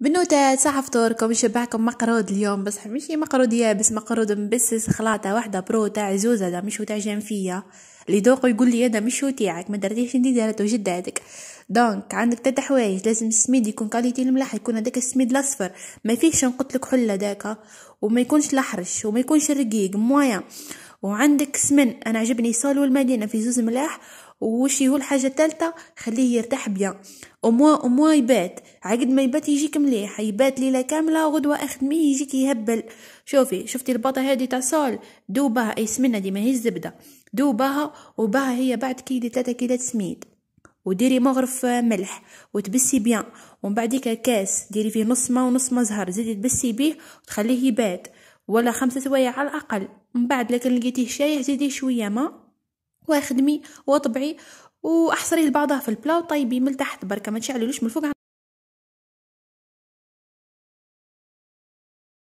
بنوتات صح فطوركم شبعكم مقرود اليوم بصح ماشي مقرود يابس مقرود مبسس خلاطة واحدة برو تاع زوزة دا مش تاع جنفية اللي دوق يقول لي هذا مش تاعك ما درتيش انت دارته جداتك دونك عندك تلات حوايج لازم السميد يكون كاليتي الملح يكون هذاك السميد الاصفر ما فيهش نقتلك حله داكا وما يكونش لحرش وما يكونش رقيق مويا وعندك سمن انا عجبني سول والمدينه في زوز ملاح وش هو الحاجه الثالثه خليه يرتاح بيان اموا اموا يبات عقد ما يبات يجيك مليح يبات ليله كامله غدوه اخدميه يجيك يهبل شوفي شفتي الباطه هذه تاع سول دوبها اي سمنه دي ما هي الزبده دوبها وباها هي بعد دي ثلاثة كيلات سميد وديري مغرف ملح وتبسي بيان ومن بعديك كاس ديري فيه نص ما ونص ما زهر زيدي تبسي بيه وتخليه يبات ولا خمسة سوايع على الأقل من بعد لكن لقيتيه شاي زيدي شوية ما وخدمي وطبعي واحصريه لبعضها في البلا وطيبي من تحت بركه ما تشعلوش من الفوق